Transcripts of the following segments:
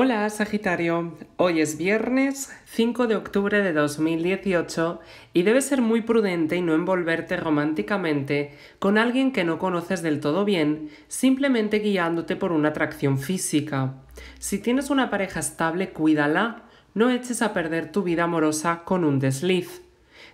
Hola Sagitario, hoy es viernes 5 de octubre de 2018 y debes ser muy prudente y no envolverte románticamente con alguien que no conoces del todo bien, simplemente guiándote por una atracción física. Si tienes una pareja estable, cuídala, no eches a perder tu vida amorosa con un desliz.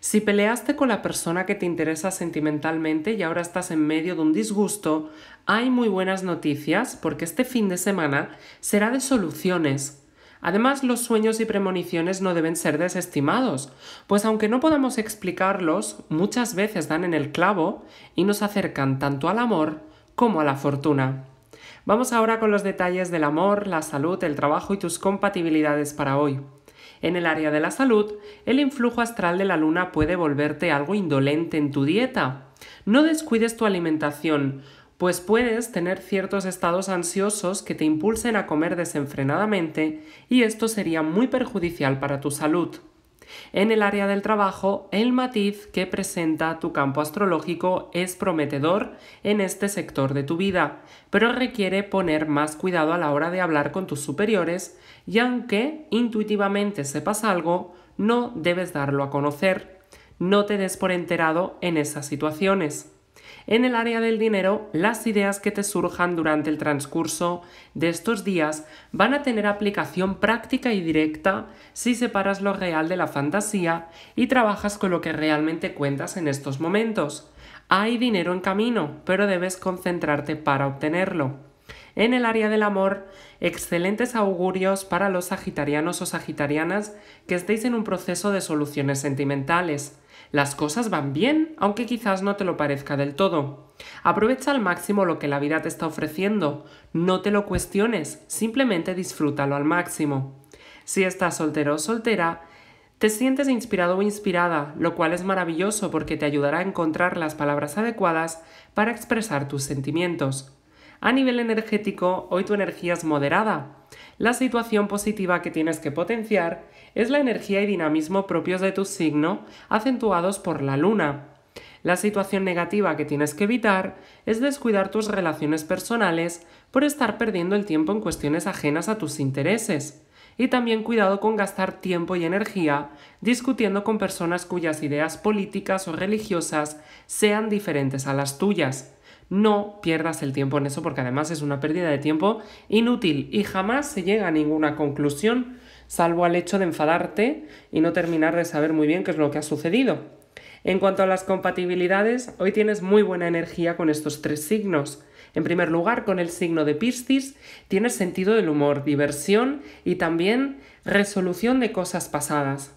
Si peleaste con la persona que te interesa sentimentalmente y ahora estás en medio de un disgusto, hay muy buenas noticias porque este fin de semana será de soluciones. Además, los sueños y premoniciones no deben ser desestimados, pues aunque no podamos explicarlos, muchas veces dan en el clavo y nos acercan tanto al amor como a la fortuna. Vamos ahora con los detalles del amor, la salud, el trabajo y tus compatibilidades para hoy. En el área de la salud, el influjo astral de la luna puede volverte algo indolente en tu dieta. No descuides tu alimentación, pues puedes tener ciertos estados ansiosos que te impulsen a comer desenfrenadamente y esto sería muy perjudicial para tu salud. En el área del trabajo, el matiz que presenta tu campo astrológico es prometedor en este sector de tu vida, pero requiere poner más cuidado a la hora de hablar con tus superiores y aunque intuitivamente sepas algo, no debes darlo a conocer. No te des por enterado en esas situaciones en el área del dinero, las ideas que te surjan durante el transcurso de estos días van a tener aplicación práctica y directa si separas lo real de la fantasía y trabajas con lo que realmente cuentas en estos momentos. Hay dinero en camino, pero debes concentrarte para obtenerlo. En el área del amor, excelentes augurios para los sagitarianos o sagitarianas que estéis en un proceso de soluciones sentimentales. Las cosas van bien, aunque quizás no te lo parezca del todo. Aprovecha al máximo lo que la vida te está ofreciendo, no te lo cuestiones, simplemente disfrútalo al máximo. Si estás soltero o soltera, te sientes inspirado o inspirada, lo cual es maravilloso porque te ayudará a encontrar las palabras adecuadas para expresar tus sentimientos. A nivel energético, hoy tu energía es moderada. La situación positiva que tienes que potenciar es la energía y dinamismo propios de tu signo, acentuados por la luna. La situación negativa que tienes que evitar es descuidar tus relaciones personales por estar perdiendo el tiempo en cuestiones ajenas a tus intereses. Y también cuidado con gastar tiempo y energía discutiendo con personas cuyas ideas políticas o religiosas sean diferentes a las tuyas. No pierdas el tiempo en eso porque además es una pérdida de tiempo inútil y jamás se llega a ninguna conclusión salvo al hecho de enfadarte y no terminar de saber muy bien qué es lo que ha sucedido. En cuanto a las compatibilidades, hoy tienes muy buena energía con estos tres signos. En primer lugar, con el signo de Piscis, tienes sentido del humor, diversión y también resolución de cosas pasadas.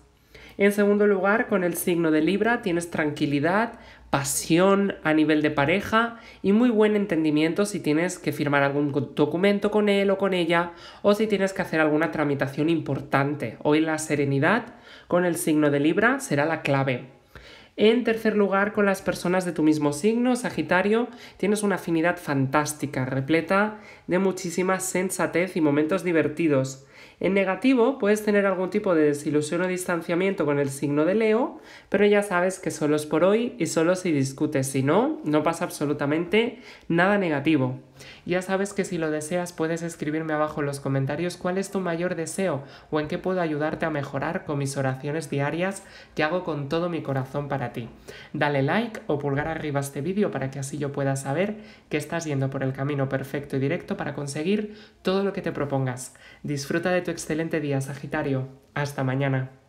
En segundo lugar, con el signo de Libra tienes tranquilidad, pasión a nivel de pareja y muy buen entendimiento si tienes que firmar algún documento con él o con ella o si tienes que hacer alguna tramitación importante. Hoy la serenidad con el signo de Libra será la clave. En tercer lugar, con las personas de tu mismo signo, Sagitario, tienes una afinidad fantástica, repleta de muchísima sensatez y momentos divertidos. En negativo puedes tener algún tipo de desilusión o distanciamiento con el signo de Leo, pero ya sabes que solo es por hoy y solo si discutes, si no, no pasa absolutamente nada negativo. Ya sabes que si lo deseas puedes escribirme abajo en los comentarios cuál es tu mayor deseo o en qué puedo ayudarte a mejorar con mis oraciones diarias que hago con todo mi corazón para ti. Dale like o pulgar arriba este vídeo para que así yo pueda saber que estás yendo por el camino perfecto y directo para conseguir todo lo que te propongas. Disfruta de tu excelente día, Sagitario. Hasta mañana.